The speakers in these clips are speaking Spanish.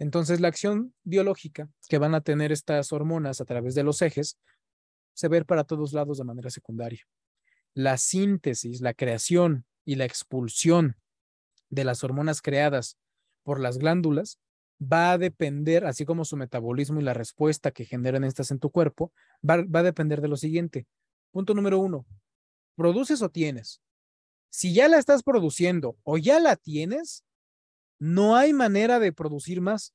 Entonces, la acción biológica que van a tener estas hormonas a través de los ejes se ve para todos lados de manera secundaria. La síntesis, la creación y la expulsión de las hormonas creadas por las glándulas va a depender, así como su metabolismo y la respuesta que generan estas en tu cuerpo, va, va a depender de lo siguiente. Punto número uno, ¿produces o tienes? Si ya la estás produciendo o ya la tienes, no hay manera de producir más.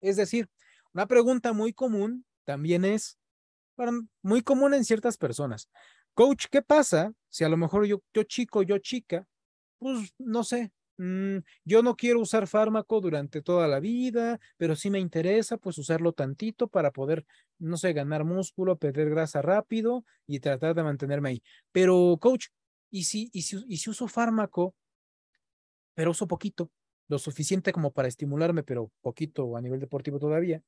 Es decir, una pregunta muy común también es, muy común en ciertas personas, coach, ¿qué pasa si a lo mejor yo, chico, yo chica, pues no sé, mm, yo no quiero usar fármaco durante toda la vida, pero sí me interesa pues usarlo tantito para poder, no sé, ganar músculo, perder grasa rápido y tratar de mantenerme ahí. Pero coach, ¿y si, y si, y si uso fármaco, pero uso poquito? lo suficiente como para estimularme, pero poquito a nivel deportivo todavía.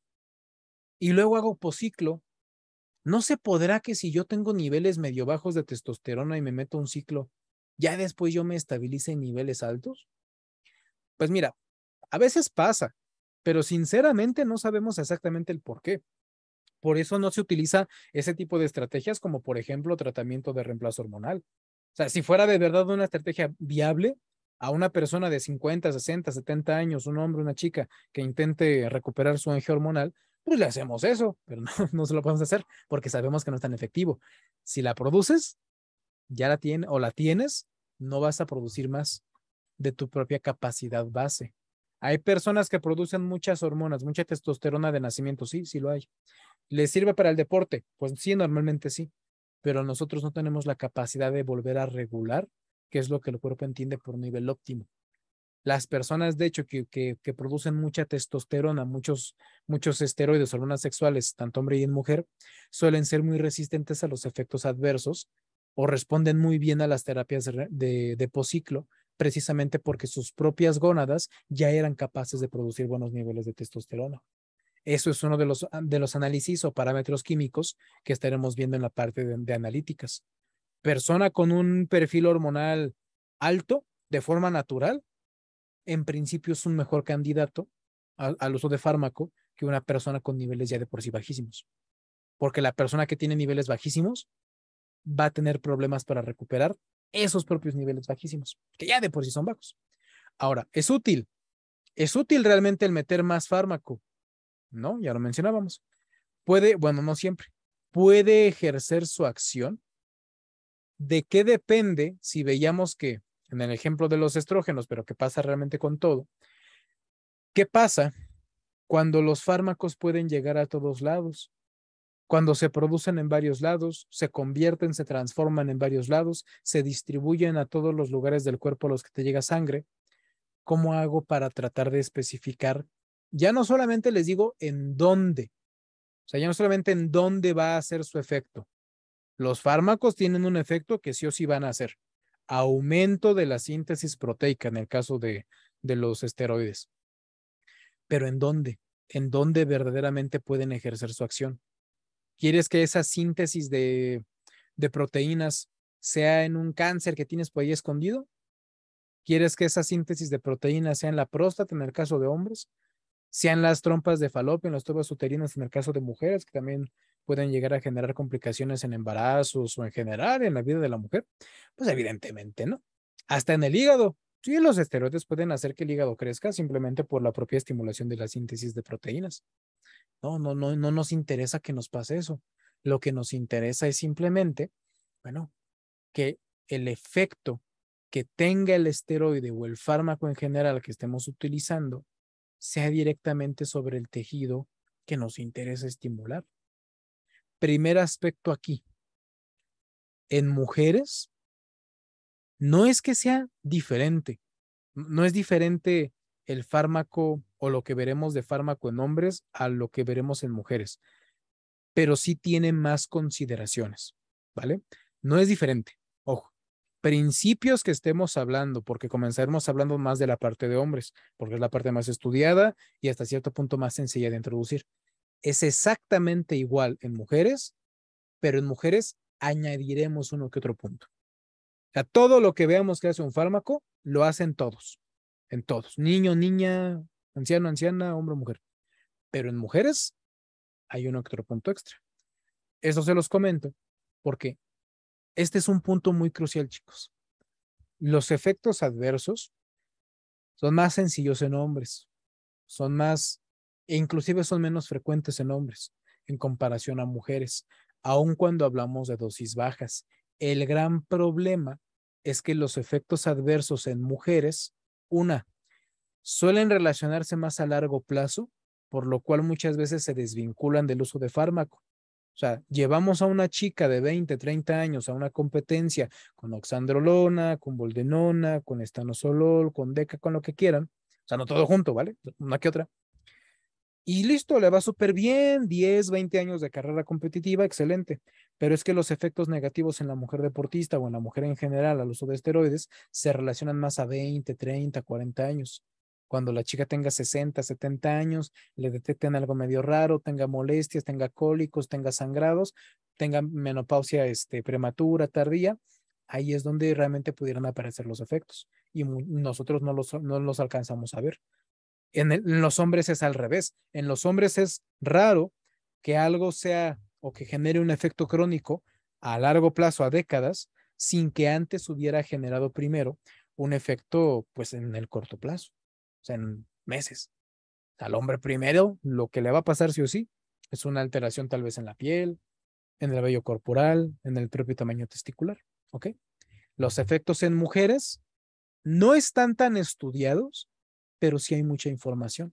Y luego hago posiclo. ¿No se podrá que si yo tengo niveles medio bajos de testosterona y me meto un ciclo, ya después yo me estabilice en niveles altos? Pues mira, a veces pasa, pero sinceramente no sabemos exactamente el por qué. Por eso no se utiliza ese tipo de estrategias como, por ejemplo, tratamiento de reemplazo hormonal. O sea, si fuera de verdad una estrategia viable, a una persona de 50, 60, 70 años, un hombre, una chica que intente recuperar su eje hormonal, pues le hacemos eso, pero no, no se lo podemos hacer porque sabemos que no es tan efectivo. Si la produces, ya la tienes o la tienes, no vas a producir más de tu propia capacidad base. Hay personas que producen muchas hormonas, mucha testosterona de nacimiento, sí, sí lo hay. ¿Les sirve para el deporte? Pues sí, normalmente sí, pero nosotros no tenemos la capacidad de volver a regular que es lo que el cuerpo entiende por nivel óptimo. Las personas, de hecho, que, producen mucha testosterona, muchos, muchos esteroides, hormonas sexuales, tanto hombre y mujer, suelen ser muy resistentes a los efectos adversos o responden muy bien a las terapias de, de posiclo, precisamente porque sus propias gónadas ya eran capaces de producir buenos niveles de testosterona. Eso es uno de los, de los análisis o parámetros químicos que estaremos viendo en la parte de analíticas persona con un perfil hormonal alto de forma natural, en principio es un mejor candidato al, uso de fármaco que una persona con niveles ya de por sí bajísimos. Porque la persona que tiene niveles bajísimos va a tener problemas para recuperar esos propios niveles bajísimos, que ya de por sí son bajos. Ahora, es útil. Es útil realmente el meter más fármaco, ¿no? Ya lo mencionábamos. Puede, bueno, no siempre, puede ejercer su acción ¿De qué depende si veíamos que en el ejemplo de los estrógenos, pero qué pasa realmente con todo? ¿Qué pasa cuando los fármacos pueden llegar a todos lados? Cuando se producen en varios lados, se convierten, se transforman en varios lados, se distribuyen a todos los lugares del cuerpo a los que te llega sangre. ¿Cómo hago para tratar de especificar? Ya no solamente les digo en dónde, o sea, ya no solamente en dónde va a ser su efecto, los fármacos tienen un efecto que sí o sí van a hacer. Aumento de la síntesis proteica en el caso de, de los esteroides. Pero ¿en dónde? ¿En dónde verdaderamente pueden ejercer su acción? ¿Quieres que esa síntesis de, de proteínas sea en un cáncer que tienes por ahí escondido? ¿Quieres que esa síntesis de proteínas sea en la próstata en el caso de hombres? sean las trompas de falopio, en las tubas uterinas, en el caso de mujeres, que también pueden llegar a generar complicaciones en embarazos o en general en la vida de la mujer, pues evidentemente no. Hasta en el hígado. Sí, los esteroides pueden hacer que el hígado crezca simplemente por la propia estimulación de la síntesis de proteínas. No, no, no, no nos interesa que nos pase eso. Lo que nos interesa es simplemente, bueno, que el efecto que tenga el esteroide o el fármaco en general que estemos utilizando sea directamente sobre el tejido que nos interesa estimular. Primer aspecto aquí. En mujeres, no es que sea diferente, no es diferente el fármaco o lo que veremos de fármaco en hombres a lo que veremos en mujeres, pero sí tiene más consideraciones, ¿vale? No es diferente, principios que estemos hablando, porque comenzaremos hablando más de la parte de hombres, porque es la parte más estudiada y hasta cierto punto más sencilla de introducir. Es exactamente igual en mujeres, pero en mujeres añadiremos uno que otro punto. A todo lo que veamos que hace un fármaco, lo hacen todos, en todos, niño, niña, anciano, anciana, hombre, mujer. Pero en mujeres hay uno que otro punto extra. Eso se los comento porque este es un punto muy crucial, chicos. Los efectos adversos son más sencillos en hombres, son más, e inclusive son menos frecuentes en hombres en comparación a mujeres, aun cuando hablamos de dosis bajas. El gran problema es que los efectos adversos en mujeres, una, suelen relacionarse más a largo plazo, por lo cual muchas veces se desvinculan del uso de fármaco. O sea, llevamos a una chica de 20, 30 años a una competencia con oxandrolona, con boldenona, con Solol, con deca, con lo que quieran. O sea, no todo junto, ¿vale? Una que otra. Y listo, le va súper bien, 10, 20 años de carrera competitiva, excelente. Pero es que los efectos negativos en la mujer deportista o en la mujer en general al uso de esteroides se relacionan más a 20, 30, 40 años cuando la chica tenga 60, 70 años, le detecten algo medio raro, tenga molestias, tenga cólicos, tenga sangrados, tenga menopausia este, prematura, tardía, ahí es donde realmente pudieran aparecer los efectos y nosotros no los, alcanzamos a ver. En, en, los hombres es al revés. En los hombres es raro que algo sea o que genere un efecto crónico a largo plazo, a décadas, sin que antes hubiera generado primero un efecto pues en el corto plazo en meses. Al hombre primero, lo que le va a pasar sí o sí es una alteración tal vez en la piel, en el vello corporal, en el propio tamaño testicular. ¿Ok? Los efectos en mujeres no están tan estudiados, pero sí hay mucha información.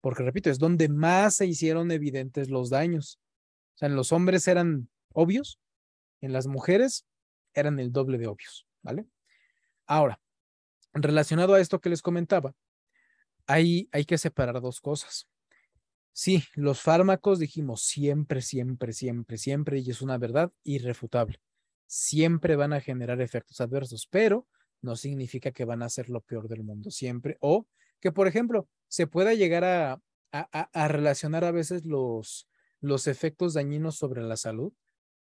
Porque, repito, es donde más se hicieron evidentes los daños. O sea, en los hombres eran obvios, en las mujeres eran el doble de obvios, ¿vale? Ahora, relacionado a esto que les comentaba, hay, que separar dos cosas. Sí, los fármacos dijimos siempre, siempre, siempre, siempre, y es una verdad irrefutable. Siempre van a generar efectos adversos, pero no significa que van a ser lo peor del mundo siempre. O que, por ejemplo, se pueda llegar a, relacionar a veces los, los efectos dañinos sobre la salud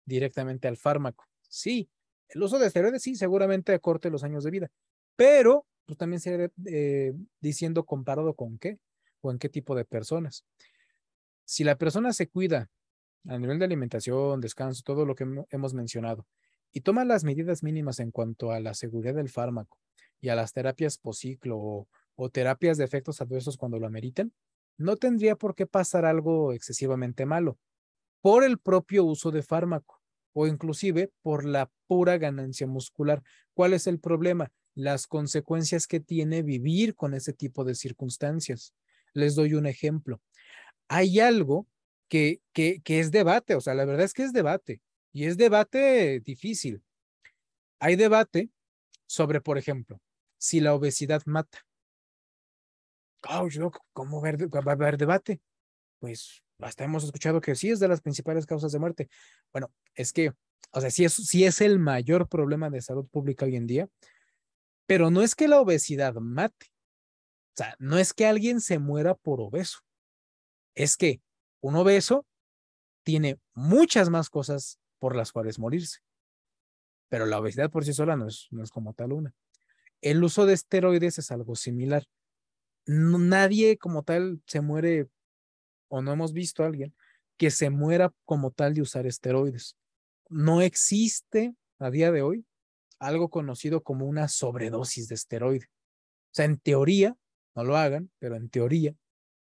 directamente al fármaco. Sí, el uso de esteroides sí, seguramente acorte los años de vida, pero pues, también sería eh, diciendo comparado con qué o en qué tipo de personas. Si la persona se cuida a nivel de alimentación, descanso, todo lo que hemos mencionado, y toma las medidas mínimas en cuanto a la seguridad del fármaco y a las terapias por ciclo o, terapias de efectos adversos cuando lo ameriten, no tendría por qué pasar algo excesivamente malo por el propio uso de fármaco o inclusive por la pura ganancia muscular. ¿Cuál es el problema? las consecuencias que tiene vivir con ese tipo de circunstancias. Les doy un ejemplo. Hay algo que, que, es debate, o sea, la verdad es que es debate y es debate difícil. Hay debate sobre, por ejemplo, si la obesidad mata. yo, ¿Cómo ver, va a haber debate? Pues hasta hemos escuchado que sí es de las principales causas de muerte. Bueno, es que, o sea, si es, si es el mayor problema de salud pública hoy en día, pero no es que la obesidad mate. O sea, no es que alguien se muera por obeso. Es que un obeso tiene muchas más cosas por las cuales morirse. Pero la obesidad por sí sola no es, no es como tal una. El uso de esteroides es algo similar. nadie como tal se muere, o no hemos visto a alguien que se muera como tal de usar esteroides. No existe a día de hoy algo conocido como una sobredosis de esteroide. O sea, en teoría, no lo hagan, pero en teoría,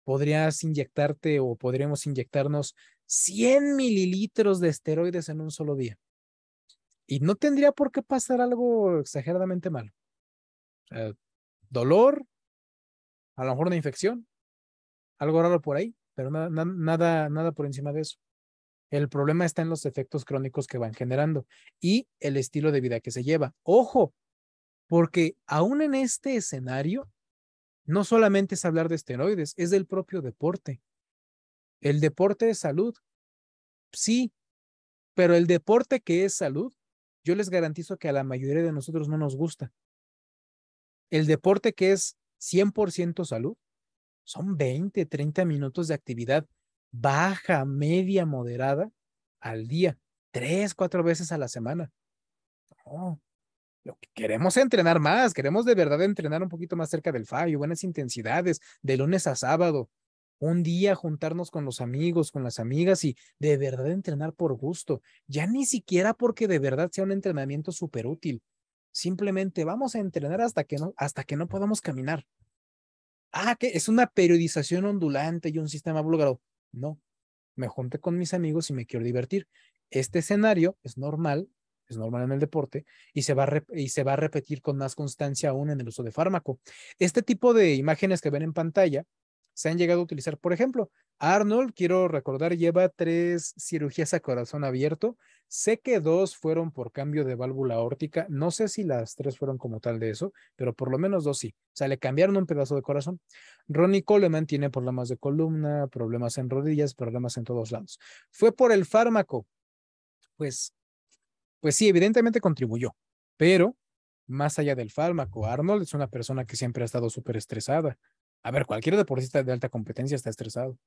podrías inyectarte o podríamos inyectarnos 100 mililitros de esteroides en un solo día. Y no tendría por qué pasar algo exageradamente malo. dolor, a lo mejor una infección, algo raro por ahí, pero nada, nada por encima de eso. El problema está en los efectos crónicos que van generando y el estilo de vida que se lleva. Ojo, porque aún en este escenario, no solamente es hablar de esteroides, es del propio deporte. El deporte es salud. Sí, pero el deporte que es salud, yo les garantizo que a la mayoría de nosotros no nos gusta. El deporte que es 100% salud, son 20, 30 minutos de actividad baja, media, moderada al día, tres, cuatro veces a la semana. lo que queremos entrenar más, queremos de verdad entrenar un poquito más cerca del fallo, buenas intensidades, de lunes a sábado, un día juntarnos con los amigos, con las amigas y de verdad entrenar por gusto, ya ni siquiera porque de verdad sea un entrenamiento súper útil. Simplemente vamos a entrenar hasta que no, hasta que no podamos caminar. Ah, que es una periodización ondulante y un sistema búlgaro. No, me junté con mis amigos y me quiero divertir. Este escenario es normal, es normal en el deporte y se, va y se va a repetir con más constancia aún en el uso de fármaco. Este tipo de imágenes que ven en pantalla se han llegado a utilizar. Por ejemplo, Arnold, quiero recordar, lleva tres cirugías a corazón abierto. Sé que dos fueron por cambio de válvula órtica. No sé si las tres fueron como tal de eso, pero por lo menos dos sí. O sea, le cambiaron un pedazo de corazón. Ronnie Coleman tiene problemas de columna, problemas en rodillas, problemas en todos lados. ¿Fue por el fármaco? Pues, pues sí, evidentemente contribuyó, pero más allá del fármaco. Arnold es una persona que siempre ha estado súper estresada. A ver, cualquier deportista de alta competencia está estresado.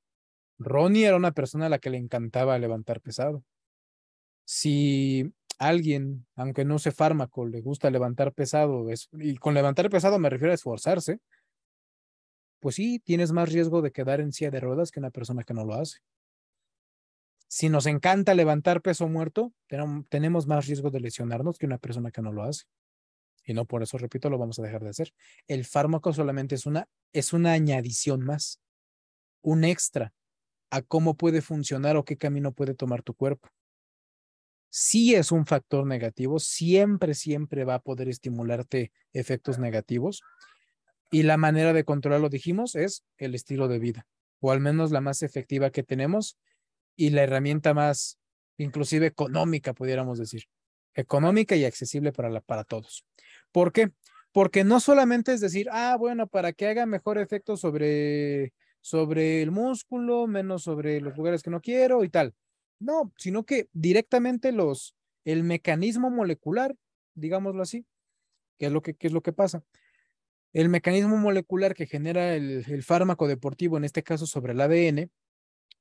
Ronnie era una persona a la que le encantaba levantar pesado. Si alguien, aunque no sea fármaco, le gusta levantar pesado, y con levantar pesado me refiero a esforzarse, pues sí, tienes más riesgo de quedar en silla de ruedas que una persona que no lo hace. Si nos encanta levantar peso muerto, tenemos más riesgo de lesionarnos que una persona que no lo hace y no por eso, repito, lo vamos a dejar de hacer. El fármaco solamente es una, es una añadición más, un extra a cómo puede funcionar o qué camino puede tomar tu cuerpo. Si es un factor negativo, siempre, siempre va a poder estimularte efectos negativos. Y la manera de controlarlo, dijimos, es el estilo de vida, o al menos la más efectiva que tenemos y la herramienta más, inclusive económica, pudiéramos decir, económica y accesible para, para todos. ¿Por qué? Porque no solamente es decir, ah, bueno, para que haga mejor efecto sobre, sobre el músculo, menos sobre los lugares que no quiero y tal. No, sino que directamente los, el mecanismo molecular, digámoslo así, que es lo que, es lo que pasa. El mecanismo molecular que genera el, el fármaco deportivo, en este caso sobre el ADN,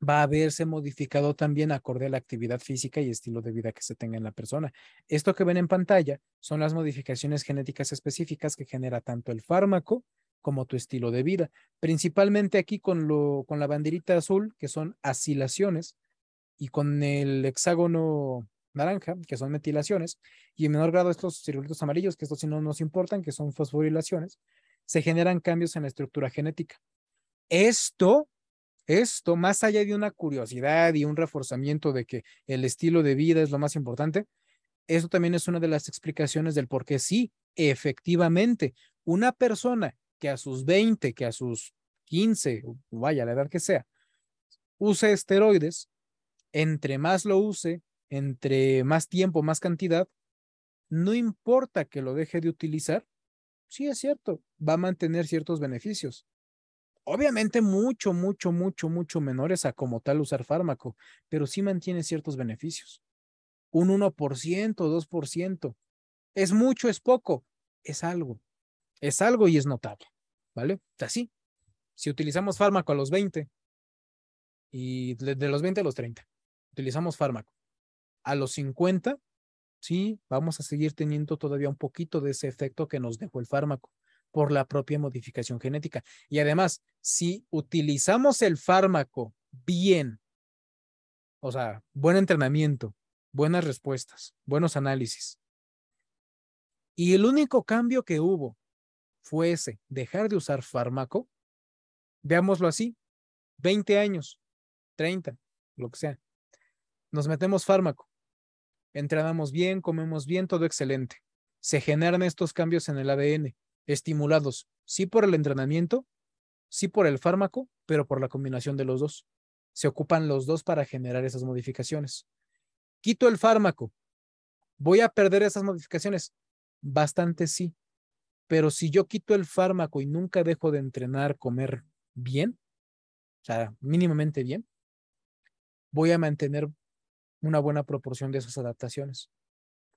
va a verse modificado también acorde a la actividad física y estilo de vida que se tenga en la persona. Esto que ven en pantalla son las modificaciones genéticas específicas que genera tanto el fármaco como tu estilo de vida. Principalmente aquí con, lo, con la banderita azul, que son acilaciones, y con el hexágono naranja, que son metilaciones, y en menor grado estos circulitos amarillos, que estos si no nos importan, que son fosforilaciones, se generan cambios en la estructura genética. Esto esto, más allá de una curiosidad y un reforzamiento de que el estilo de vida es lo más importante, eso también es una de las explicaciones del por qué sí, efectivamente, una persona que a sus 20, que a sus 15, vaya, la edad que sea, use esteroides, entre más lo use, entre más tiempo, más cantidad, no importa que lo deje de utilizar, sí es cierto, va a mantener ciertos beneficios, obviamente mucho, mucho, mucho, mucho menores a como tal usar fármaco, pero sí mantiene ciertos beneficios. Un 1%, 2%. Es mucho, es poco, es algo. Es algo y es notable, ¿vale? Así. Si utilizamos fármaco a los 20 y de los 20 a los 30, utilizamos fármaco. A los 50, sí, vamos a seguir teniendo todavía un poquito de ese efecto que nos dejó el fármaco por la propia modificación genética. Y además, si utilizamos el fármaco bien, o sea, buen entrenamiento, buenas respuestas, buenos análisis, y el único cambio que hubo fue ese, dejar de usar fármaco, veámoslo así, 20 años, 30, lo que sea, nos metemos fármaco, entrenamos bien, comemos bien, todo excelente. Se generan estos cambios en el ADN, estimulados, sí por el entrenamiento, sí por el fármaco, pero por la combinación de los dos. Se ocupan los dos para generar esas modificaciones. Quito el fármaco. ¿Voy a perder esas modificaciones? Bastante sí. Pero si yo quito el fármaco y nunca dejo de entrenar, comer bien, o sea, mínimamente bien, voy a mantener una buena proporción de esas adaptaciones.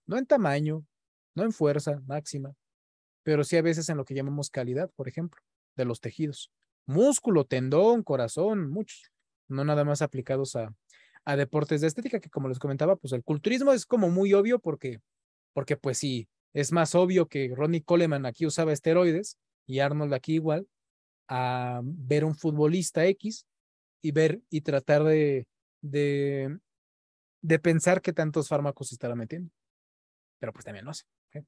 No en tamaño, no en fuerza máxima, pero sí a veces en lo que llamamos calidad, por ejemplo, de los tejidos. Músculo, tendón, corazón, muchos. No nada más aplicados a, deportes de estética, que como les comentaba, pues el culturismo es como muy obvio porque, porque pues sí, es más obvio que Ronnie Coleman aquí usaba esteroides y Arnold aquí igual, a ver un futbolista X y ver y tratar de, de, pensar que tantos fármacos se estará metiendo. Pero pues también no sé ¿eh?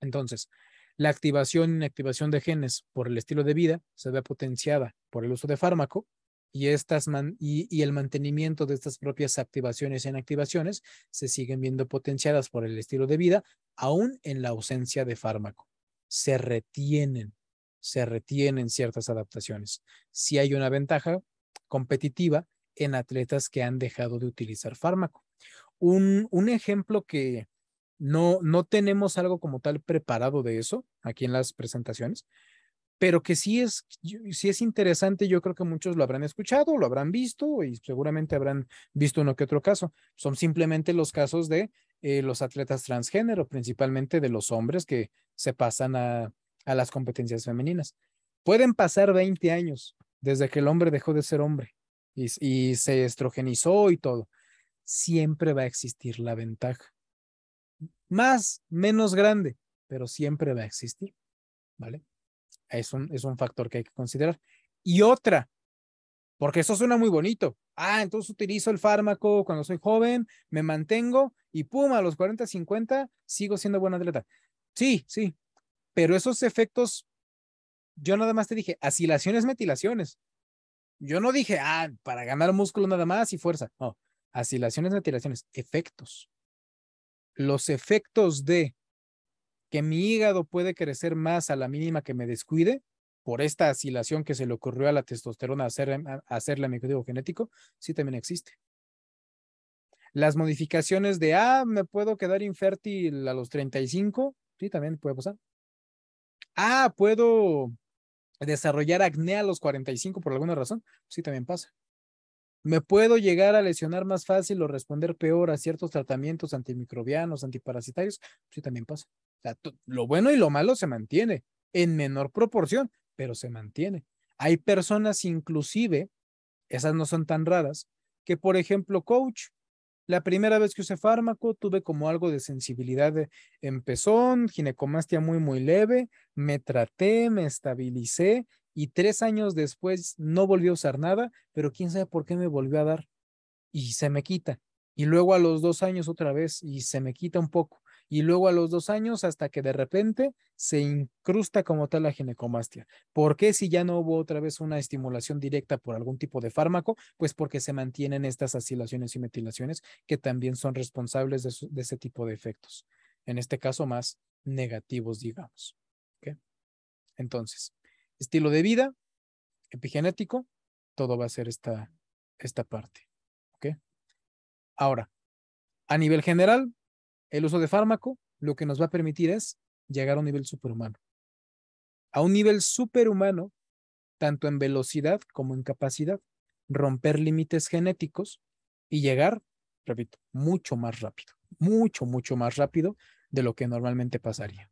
Entonces, la activación e inactivación de genes por el estilo de vida se ve potenciada por el uso de fármaco y, estas y, el mantenimiento de estas propias activaciones e inactivaciones se siguen viendo potenciadas por el estilo de vida, aún en la ausencia de fármaco. Se retienen, se retienen ciertas adaptaciones. Si hay una ventaja competitiva en atletas que han dejado de utilizar fármaco. un ejemplo que, no, tenemos algo como tal preparado de eso aquí en las presentaciones, pero que sí es, es interesante, yo creo que muchos lo habrán escuchado, lo habrán visto y seguramente habrán visto uno que otro caso. Son simplemente los casos de eh, los atletas transgénero, principalmente de los hombres que se pasan a, a las competencias femeninas. Pueden pasar 20 años desde que el hombre dejó de ser hombre y, y, se estrogenizó y todo. Siempre va a existir la ventaja más, menos grande, pero siempre va a existir, ¿vale? Es un, factor que hay que considerar. Y otra, porque eso suena muy bonito. Ah, entonces utilizo el fármaco cuando soy joven, me mantengo y pum, a los 40, 50 sigo siendo buen atleta. Sí, sí, pero esos efectos, yo nada más te dije, asilaciones, metilaciones. Yo no dije, ah, para ganar músculo nada más y fuerza. No, asilaciones, metilaciones, efectos los efectos de que mi hígado puede crecer más a la mínima que me descuide por esta asilación que se le ocurrió a la testosterona hacerle a mi código genético, sí también existe. Las modificaciones de, ah, me puedo quedar infértil a los 35, sí, también puede pasar. Ah, puedo desarrollar acné a los 45 por alguna razón, sí, también pasa. Me puedo llegar a lesionar más fácil o responder peor a ciertos tratamientos antimicrobianos, antiparasitarios. Pues, sí, también pasa. lo bueno y lo malo se mantiene en menor proporción, pero se mantiene. Hay personas inclusive, esas no son tan raras, que por ejemplo, coach, la primera vez que usé fármaco tuve como algo de sensibilidad en pezón, ginecomastia muy, muy leve, me traté, me estabilicé y tres años después no volvió a usar nada, pero quién sabe por qué me volvió a dar y se me quita. Y luego a los dos años otra vez y se me quita un poco. Y luego a los dos años hasta que de repente se incrusta como tal la ginecomastia. ¿Por qué si ya no hubo otra vez una estimulación directa por algún tipo de fármaco? Pues porque se mantienen estas acilaciones y metilaciones que también son responsables de, ese tipo de efectos. En este caso más negativos, digamos. Entonces, estilo de vida, epigenético, todo va a ser esta, esta parte. Ahora, a nivel general, el uso de fármaco lo que nos va a permitir es llegar a un nivel superhumano. A un nivel superhumano, tanto en velocidad como en capacidad, romper límites genéticos y llegar, repito, mucho más rápido, mucho, mucho más rápido de lo que normalmente pasaría.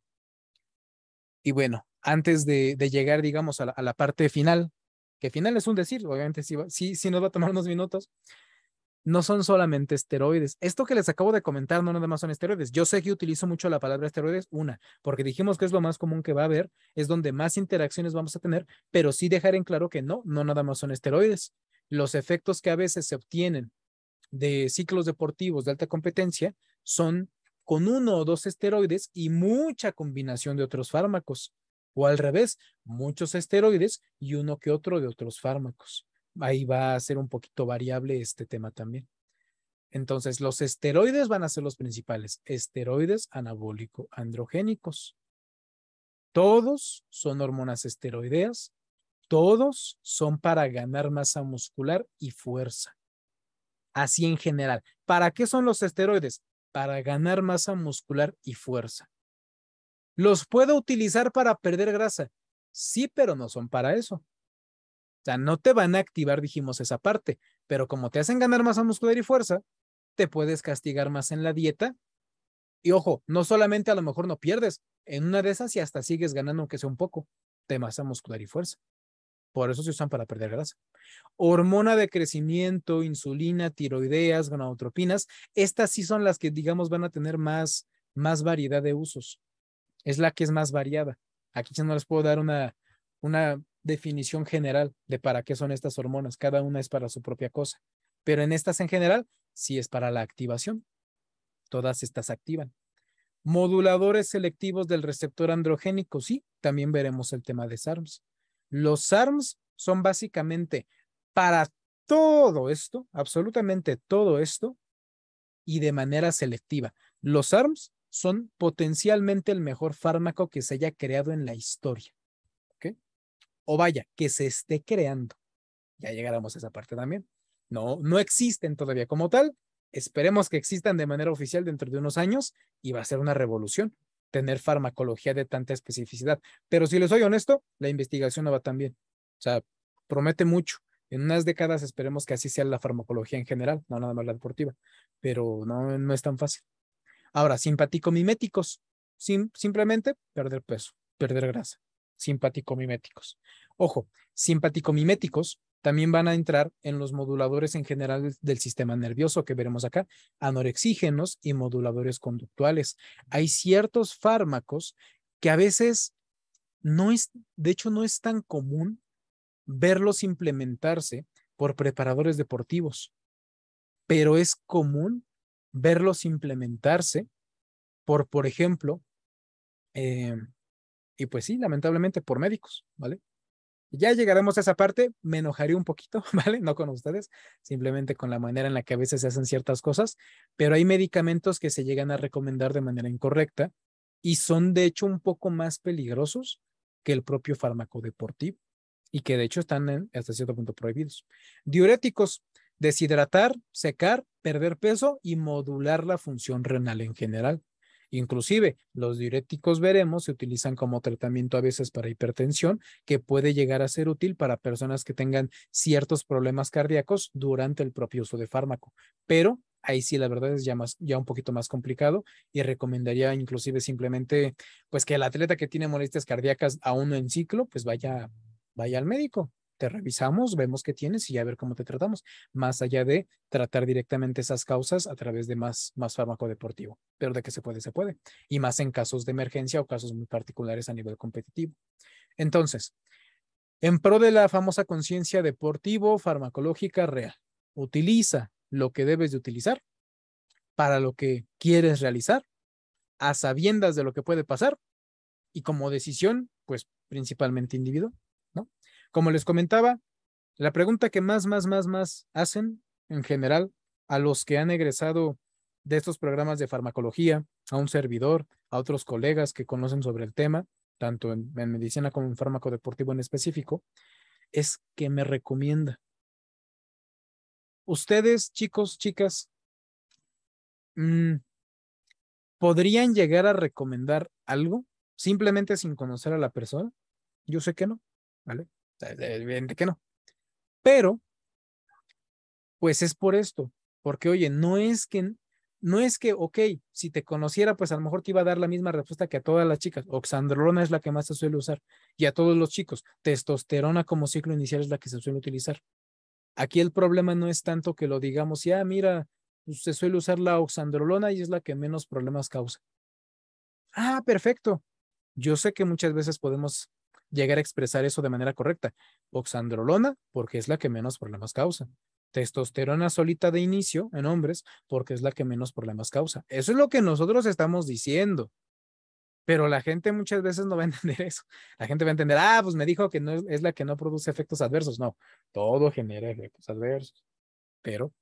Y bueno, antes de, llegar, digamos, a la, parte final, que final es un decir, obviamente si sí, sí nos va a tomar unos minutos, no son solamente esteroides. Esto que les acabo de comentar no nada más son esteroides. Yo sé que utilizo mucho la palabra esteroides, una, porque dijimos que es lo más común que va a haber, es donde más interacciones vamos a tener, pero sí dejar en claro que no, no nada más son esteroides. Los efectos que a veces se obtienen de ciclos deportivos de alta competencia son con uno o dos esteroides y mucha combinación de otros fármacos. O al revés, muchos esteroides y uno que otro de otros fármacos. Ahí va a ser un poquito variable este tema también. Entonces, los esteroides van a ser los principales, esteroides anabólico androgénicos. Todos son hormonas esteroideas, todos son para ganar masa muscular y fuerza. Así en general. ¿Para qué son los esteroides? Para ganar masa muscular y fuerza. ¿Los puedo utilizar para perder grasa? Sí, pero no son para eso. O sea, no te van a activar, dijimos esa parte, pero como te hacen ganar masa muscular y fuerza, te puedes castigar más en la dieta. Y ojo, no solamente a lo mejor no pierdes, en una de esas y hasta sigues ganando aunque sea un poco de masa muscular y fuerza. Por eso se usan para perder grasa. Hormona de crecimiento, insulina, tiroideas, gonadotropinas, estas sí son las que digamos van a tener más más variedad de usos es la que es más variada. Aquí ya no les puedo dar una, una definición general de para qué son estas hormonas. Cada una es para su propia cosa. Pero en estas en general, sí es para la activación. Todas estas activan. Moduladores selectivos del receptor androgénico, sí, también veremos el tema de SARMs. Los SARMs son básicamente para todo esto, absolutamente todo esto, y de manera selectiva. Los SARMs son potencialmente el mejor fármaco que se haya creado en la historia. ¿Ok? O vaya, que se esté creando. Ya llegaremos a esa parte también. No, no existen todavía como tal. Esperemos que existan de manera oficial dentro de unos años y va a ser una revolución tener farmacología de tanta especificidad. Pero si les soy honesto, la investigación no va tan bien. O sea, promete mucho. En unas décadas esperemos que así sea la farmacología en general, no nada más la deportiva, pero no, no es tan fácil. Ahora, simpaticomiméticos, simplemente perder peso, perder grasa, simpaticomiméticos. Ojo, simpaticomiméticos también van a entrar en los moduladores en general del sistema nervioso que veremos acá, anorexígenos y moduladores conductuales. Hay ciertos fármacos que a veces no es, de hecho no es tan común verlos implementarse por preparadores deportivos, pero es común verlos implementarse por, por ejemplo, eh, y pues sí, lamentablemente por médicos, ¿vale? Ya llegaremos a esa parte, me enojaría un poquito, ¿vale? No con ustedes, simplemente con la manera en la que a veces se hacen ciertas cosas, pero hay medicamentos que se llegan a recomendar de manera incorrecta y son de hecho un poco más peligrosos que el propio fármaco deportivo y que de hecho están hasta cierto punto prohibidos. Diuréticos, deshidratar, secar, perder peso y modular la función renal en general. Inclusive, los diuréticos veremos se utilizan como tratamiento a veces para hipertensión, que puede llegar a ser útil para personas que tengan ciertos problemas cardíacos durante el propio uso de fármaco. Pero ahí sí la verdad es ya, más, ya un poquito más complicado y recomendaría inclusive simplemente pues que el atleta que tiene molestias cardíacas aún en ciclo, pues vaya vaya al médico te revisamos, vemos qué tienes y ya ver cómo te tratamos, más allá de tratar directamente esas causas a través de más, más fármaco deportivo, pero de que se puede, se puede, y más en casos de emergencia o casos muy particulares a nivel competitivo. Entonces, en pro de la famosa conciencia deportivo farmacológica real, utiliza lo que debes de utilizar para lo que quieres realizar, a sabiendas de lo que puede pasar y como decisión, pues principalmente individuo, ¿no? Como les comentaba, la pregunta que más, más, más, más hacen en general a los que han egresado de estos programas de farmacología, a un servidor, a otros colegas que conocen sobre el tema, tanto en, medicina como en fármaco deportivo en específico, es que me recomienda. Ustedes, chicos, chicas, mm, ¿podrían llegar a recomendar algo simplemente sin conocer a la persona? Yo sé que no, ¿vale? Evidente que no. Pero, pues es por esto, porque oye, no es que, no es que, ok, si te conociera, pues a lo mejor te iba a dar la misma respuesta que a todas las chicas. Oxandrolona es la que más se suele usar y a todos los chicos. Testosterona como ciclo inicial es la que se suele utilizar. Aquí el problema no es tanto que lo digamos, ya, mira, pues, se suele usar la oxandrolona y es la que menos problemas causa. Ah, perfecto. Yo sé que muchas veces podemos llegar a expresar eso de manera correcta. Oxandrolona, porque es la que menos problemas causa. Testosterona solita de inicio en hombres, porque es la que menos problemas causa. Eso es lo que nosotros estamos diciendo. Pero la gente muchas veces no va a entender eso. La gente va a entender, ah, pues me dijo que no es la que no produce efectos adversos. No, todo genera efectos adversos. Pero